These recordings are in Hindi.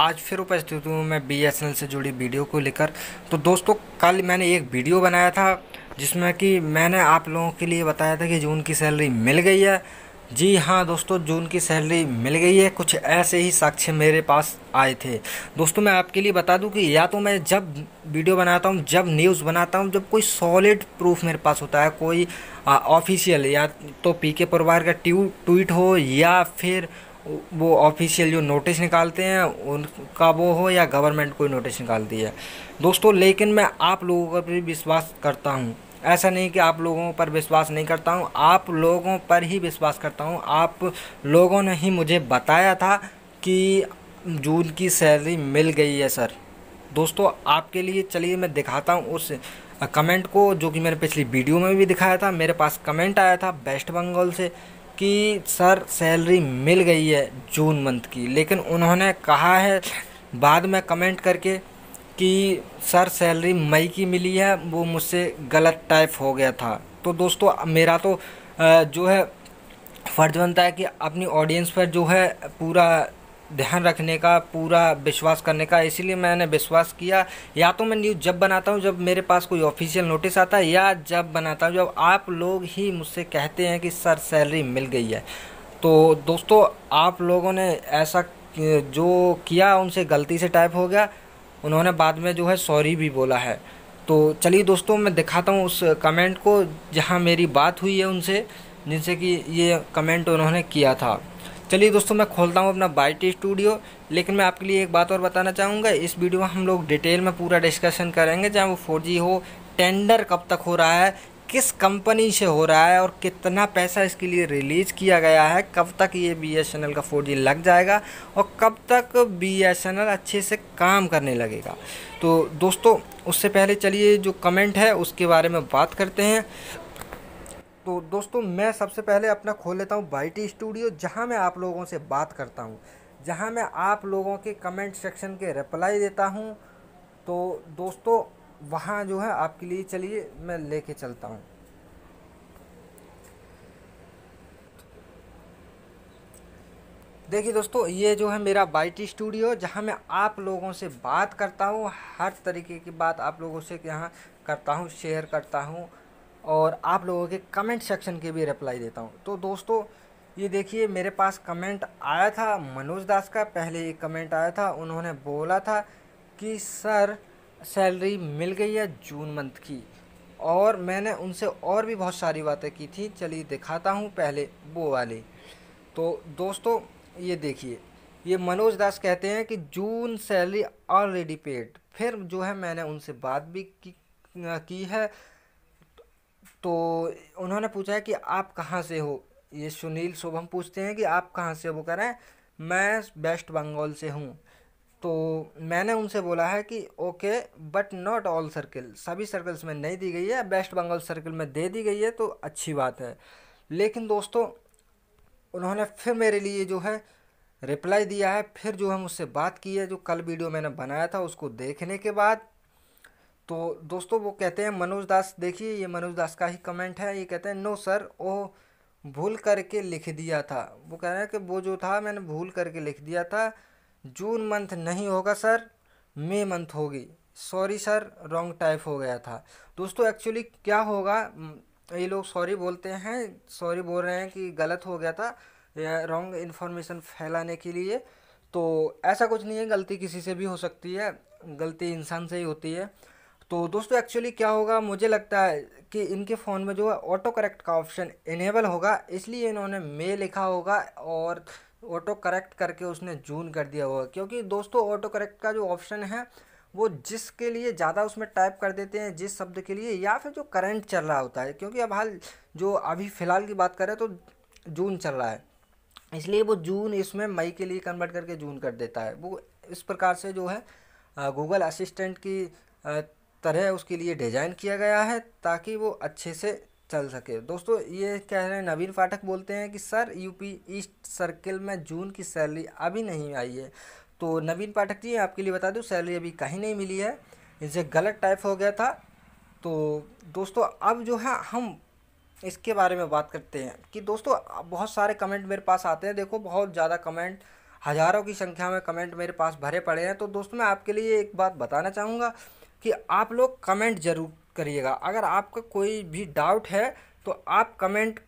आज फिर उपस्थित हूँ मैं बी से जुड़ी वीडियो को लेकर तो दोस्तों कल मैंने एक वीडियो बनाया था जिसमें कि मैंने आप लोगों के लिए बताया था कि जून की सैलरी मिल गई है जी हाँ दोस्तों जून की सैलरी मिल गई है कुछ ऐसे ही साक्ष्य मेरे पास आए थे दोस्तों मैं आपके लिए बता दूं कि या तो मैं जब वीडियो बनाता हूँ जब न्यूज़ बनाता हूँ जब कोई सॉलिड प्रूफ मेरे पास होता है कोई ऑफिशियल या तो पी के परिवार का ट्यू ट्वीट हो या फिर वो ऑफिशियल जो नोटिस निकालते हैं उनका वो हो या गवर्नमेंट कोई नोटिस निकालती है दोस्तों लेकिन मैं आप लोगों पर भी विश्वास करता हूँ ऐसा नहीं कि आप लोगों पर विश्वास नहीं करता हूँ आप लोगों पर ही विश्वास करता हूँ आप लोगों ने ही मुझे बताया था कि जून की सैलरी मिल गई है सर दोस्तों आपके लिए चलिए मैं दिखाता हूँ उस कमेंट को जो कि मैंने पिछली वीडियो में भी दिखाया था मेरे पास कमेंट आया था वेस्ट बंगाल से कि सर सैलरी मिल गई है जून मंथ की लेकिन उन्होंने कहा है बाद में कमेंट करके कि सर सैलरी मई की मिली है वो मुझसे गलत टाइप हो गया था तो दोस्तों मेरा तो जो है फ़र्ज बनता है कि अपनी ऑडियंस पर जो है पूरा ध्यान रखने का पूरा विश्वास करने का इसीलिए मैंने विश्वास किया या तो मैं न्यूज़ जब बनाता हूँ जब मेरे पास कोई ऑफिशियल नोटिस आता है या जब बनाता हूँ जब आप लोग ही मुझसे कहते हैं कि सर सैलरी मिल गई है तो दोस्तों आप लोगों ने ऐसा जो किया उनसे गलती से टाइप हो गया उन्होंने बाद में जो है सॉरी भी बोला है तो चलिए दोस्तों मैं दिखाता हूँ उस कमेंट को जहाँ मेरी बात हुई है उनसे जिनसे कि ये कमेंट उन्होंने किया था चलिए दोस्तों मैं खोलता हूँ अपना बाइट स्टूडियो लेकिन मैं आपके लिए एक बात और बताना चाहूँगा इस वीडियो में हम लोग डिटेल में पूरा डिस्कशन करेंगे चाहे वो फोर हो टेंडर कब तक हो रहा है किस कंपनी से हो रहा है और कितना पैसा इसके लिए रिलीज़ किया गया है कब तक ये बी एस एन एल का फोर जी लग जाएगा और कब तक बी एस एन एल अच्छे से काम करने लगेगा तो दोस्तों उससे पहले चलिए जो कमेंट है उसके बारे में बात करते हैं तो दोस्तों मैं सबसे पहले अपना खोल लेता हूँ बाइटी स्टूडियो जहाँ मैं आप लोगों से बात करता हूँ जहाँ मैं आप लोगों के कमेंट सेक्शन के रिप्लाई देता हूँ तो दोस्तों वहाँ जो है आपके लिए चलिए मैं लेके चलता हूँ देखिए दोस्तों ये जो है मेरा बाइटी स्टूडियो जहाँ मैं आप लोगों से बात करता हूँ हर तरीके की बात आप लोगों से यहाँ करता हूँ शेयर करता हूँ और आप लोगों के कमेंट सेक्शन के भी रिप्लाई देता हूँ तो दोस्तों ये देखिए मेरे पास कमेंट आया था मनोज दास का पहले ये कमेंट आया था उन्होंने बोला था कि सर सैलरी मिल गई है जून मंथ की और मैंने उनसे और भी बहुत सारी बातें की थी चलिए दिखाता हूँ पहले वो वाले तो दोस्तों ये देखिए ये मनोज दास कहते हैं कि जून सैलरी ऑलरेडी पेड फिर जो है मैंने उनसे बात भी की, की है तो उन्होंने पूछा है कि आप कहाँ से हो ये सुनील शुभम पूछते हैं कि आप कहाँ से हो वो कह रहे हैं मैं वेस्ट बंगाल से हूँ तो मैंने उनसे बोला है कि okay but not all circle सभी सर्कल्स में नहीं दी गई है वेस्ट बंगाल सर्कल में दे दी गई है तो अच्छी बात है लेकिन दोस्तों उन्होंने फिर मेरे लिए जो है रिप्लाई दिया है फिर जो हम उससे बात की है जो कल वीडियो मैंने बनाया था उसको देखने के बाद तो दोस्तों वो कहते हैं मनोज दास देखिए ये मनोज दास का ही कमेंट है ये कहते हैं नो सर ओ भूल करके लिख दिया था वो कह रहे हैं कि वो जो था मैंने भूल करके लिख दिया था जून मंथ नहीं होगा सर मे मंथ होगी सॉरी सर रॉन्ग टाइप हो गया था दोस्तों एक्चुअली क्या होगा ये लोग सॉरी बोलते हैं सॉरी बोल रहे हैं कि गलत हो गया था रॉन्ग इन्फॉर्मेशन फैलाने के लिए तो ऐसा कुछ नहीं है गलती किसी से भी हो सकती है गलती इंसान से ही होती है तो दोस्तों एक्चुअली क्या होगा मुझे लगता है कि इनके फ़ोन में जो है ऑटो करेक्ट का ऑप्शन इनेबल होगा इसलिए इन्होंने मे लिखा होगा और ऑटो करेक्ट करके उसने जून कर दिया होगा क्योंकि दोस्तों ऑटो करेक्ट का जो ऑप्शन है वो जिसके लिए ज़्यादा उसमें टाइप कर देते हैं जिस शब्द के लिए या फिर जो करंट चल रहा होता है क्योंकि अब हाल जो अभी फ़िलहाल की बात करें तो जून चल रहा है इसलिए वो जून इसमें मई के लिए कन्वर्ट करके जून कर देता है वो इस प्रकार से जो है गूगल असिस्टेंट की तरह उसके लिए डिज़ाइन किया गया है ताकि वो अच्छे से चल सके दोस्तों ये कह रहे हैं नवीन फाटक बोलते हैं कि सर यूपी ईस्ट सर्किल में जून की सैलरी अभी नहीं आई है तो नवीन पाठक जी आपके लिए बता दूँ सैलरी अभी कहीं नहीं मिली है इनसे गलत टाइप हो गया था तो दोस्तों अब जो है हम इसके बारे में बात करते हैं कि दोस्तों बहुत सारे कमेंट मेरे पास आते हैं देखो बहुत ज़्यादा कमेंट हज़ारों की संख्या में कमेंट मेरे पास भरे पड़े हैं तो दोस्तों मैं आपके लिए एक बात बताना चाहूँगा कि आप लोग कमेंट ज़रूर करिएगा अगर आपका कोई भी डाउट है तो आप कमेंट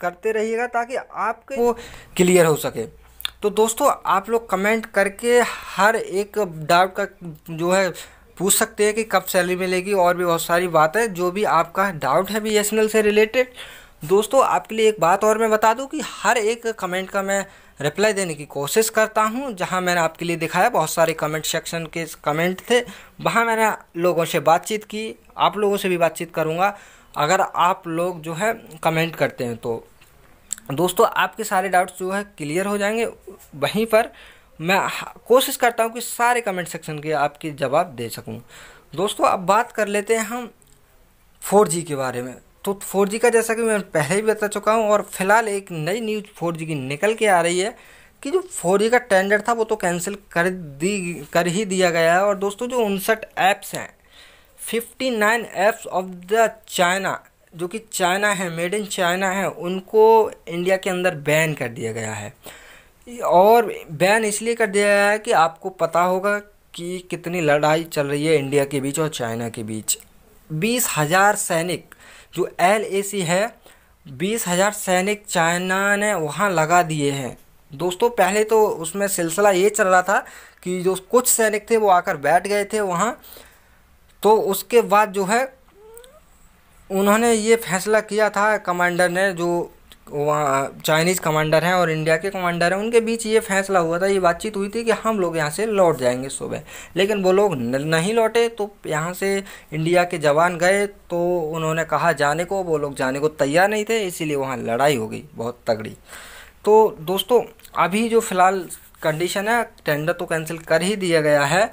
करते रहिएगा ताकि आपके वो क्लियर हो सके तो दोस्तों आप लोग कमेंट करके हर एक डाउट का जो है पूछ सकते हैं कि कब सैलरी मिलेगी और भी बहुत सारी बातें जो भी आपका डाउट है बी से रिलेटेड दोस्तों आपके लिए एक बात और मैं बता दूं कि हर एक कमेंट का मैं रिप्लाई देने की कोशिश करता हूँ जहाँ मैंने आपके लिए दिखाया बहुत सारे कमेंट सेक्शन के कमेंट थे वहाँ मैंने लोगों से बातचीत की आप लोगों से भी बातचीत करूँगा अगर आप लोग जो है कमेंट करते हैं तो दोस्तों आपके सारे डाउट्स जो है क्लियर हो जाएंगे वहीं पर मैं कोशिश करता हूँ कि सारे कमेंट सेक्शन के आपके जवाब दे सकूँ दोस्तों अब बात कर लेते हैं हम फोर जी के बारे में तो फोर जी का जैसा कि मैं पहले ही बता चुका हूँ और फिलहाल एक नई न्यूज़ फोर जी की निकल के आ रही है कि जो फोर जी का टेंडर था वो तो कैंसिल कर दी कर ही दिया गया है और दोस्तों जो उनसठ ऐप्स हैं fifty nine apps of the China जो कि चाइना है मेड इन चाइना है उनको इंडिया के अंदर बैन कर दिया गया है और बैन इसलिए कर दिया गया है कि आपको पता होगा कि कितनी लड़ाई चल रही है इंडिया के बीच और चाइना के बीच बीस हज़ार सैनिक जो एल ए सी है बीस हज़ार सैनिक चाइना ने वहाँ लगा दिए हैं दोस्तों पहले तो उसमें सिलसिला ये चल रहा था कि जो कुछ सैनिक थे वो आकर बैठ गए थे वहाँ तो उसके बाद जो है उन्होंने ये फैसला किया था कमांडर ने जो वहाँ चाइनीज़ कमांडर हैं और इंडिया के कमांडर हैं उनके बीच ये फैसला हुआ था ये बातचीत हुई थी कि हम लोग यहाँ से लौट जाएंगे सुबह लेकिन वो लोग नहीं लौटे तो यहाँ से इंडिया के जवान गए तो उन्होंने कहा जाने को वो लोग जाने को तैयार नहीं थे इसीलिए वहाँ लड़ाई हो गई बहुत तगड़ी तो दोस्तों अभी जो फ़िलहाल कंडीशन है टेंडर तो कैंसिल कर ही दिया गया है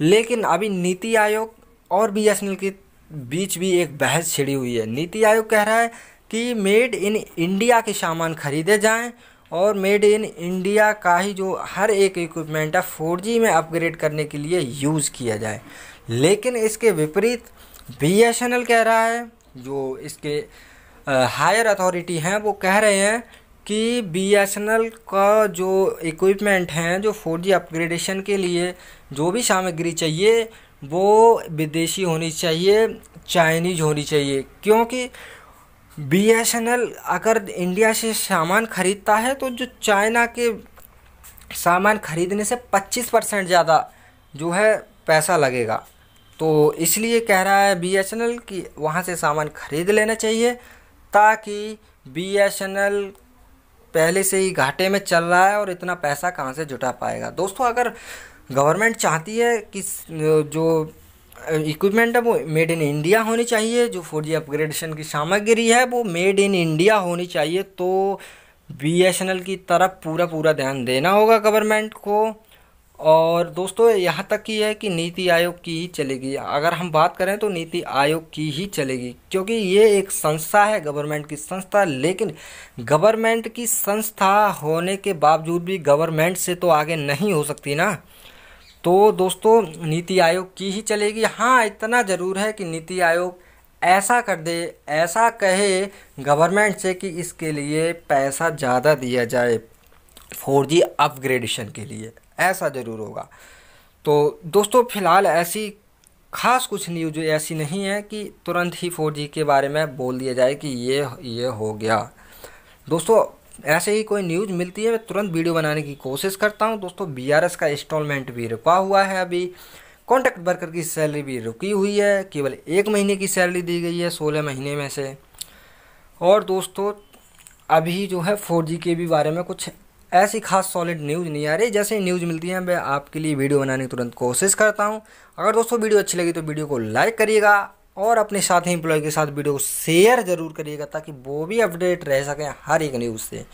लेकिन अभी नीति आयोग और बी की बीच भी एक बहस छिड़ी हुई है नीति आयोग कह रहा है कि मेड इन इंडिया के सामान ख़रीदे जाएं और मेड इन इंडिया का ही जो हर एक इक्विपमेंट है फोर में अपग्रेड करने के लिए यूज़ किया जाए लेकिन इसके विपरीत बी कह रहा है जो इसके हायर अथॉरिटी हैं वो कह रहे हैं कि बी का जो इक्विपमेंट हैं जो फोर अपग्रेडेशन के लिए जो भी सामग्री चाहिए वो विदेशी होनी चाहिए चाइनीज होनी चाहिए क्योंकि बी एस एन एल अगर इंडिया से सामान ख़रीदता है तो जो चाइना के सामान ख़रीदने से 25 परसेंट ज़्यादा जो है पैसा लगेगा तो इसलिए कह रहा है बी एस एन एल कि वहाँ से सामान ख़रीद लेना चाहिए ताकि बी एस एन एल पहले से ही घाटे में चल रहा है और इतना पैसा कहाँ से जुटा पाएगा दोस्तों अगर गवर्नमेंट चाहती है कि जो इक्विपमेंट है वो मेड इन इंडिया होनी चाहिए जो फोर जी अपग्रेडेशन की सामग्री है वो मेड इन इंडिया होनी चाहिए तो बी एस एन एल की तरफ पूरा पूरा ध्यान देना होगा गवर्नमेंट को और दोस्तों यहाँ तक की है कि नीति आयोग की ही चलेगी अगर हम बात करें तो नीति आयोग की ही चलेगी क्योंकि ये एक संस्था है गवर्नमेंट की संस्था लेकिन गवर्नमेंट की संस्था होने के बावजूद भी गवर्नमेंट से तो आगे नहीं हो सकती ना तो दोस्तों नीति आयोग की ही चलेगी हाँ इतना ज़रूर है कि नीति आयोग ऐसा कर दे ऐसा कहे गवर्नमेंट से कि इसके लिए पैसा ज़्यादा दिया जाए फोर जी अपग्रेडेशन के लिए ऐसा ज़रूर होगा तो दोस्तों फ़िलहाल ऐसी खास कुछ न्यूज ऐसी नहीं है कि तुरंत ही फोर जी के बारे में बोल दिया जाए कि ये ये हो गया दोस्तों ऐसे ही कोई न्यूज़ मिलती है मैं तुरंत वीडियो बनाने की कोशिश करता हूँ दोस्तों बी का इंस्टॉलमेंट भी रुका हुआ है अभी कॉन्ट्रैक्ट वर्कर की सैलरी भी रुकी हुई है केवल एक महीने की सैलरी दी गई है सोलह महीने में से और दोस्तों अभी जो है फोर के भी बारे में कुछ ऐसी खास सॉलिड न्यूज़ नहीं आ रही जैसे न्यूज़ मिलती है मैं आपके लिए वीडियो बनाने की तुरंत कोशिश करता हूँ अगर दोस्तों वीडियो अच्छी लगी तो वीडियो को लाइक करिएगा और अपने साथ एम्प्लॉय के साथ वीडियो शेयर ज़रूर करिएगा ताकि वो भी अपडेट रह सकें हर एक न्यूज़ से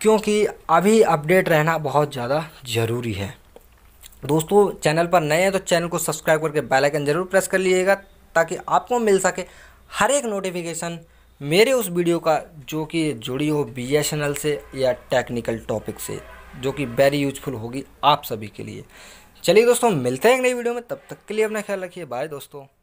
क्योंकि अभी अपडेट रहना बहुत ज़्यादा ज़रूरी है दोस्तों चैनल पर नए हैं तो चैनल को सब्सक्राइब करके बेल आइकन ज़रूर प्रेस कर लीजिएगा ताकि आपको मिल सके हर एक नोटिफिकेशन मेरे उस वीडियो का जो कि जुड़ी हो बी से या टेक्निकल टॉपिक से जो कि वेरी यूजफुल होगी आप सभी के लिए चलिए दोस्तों मिलते हैं एक नई वीडियो में तब तक के लिए अपना ख्याल रखिए बाय दोस्तों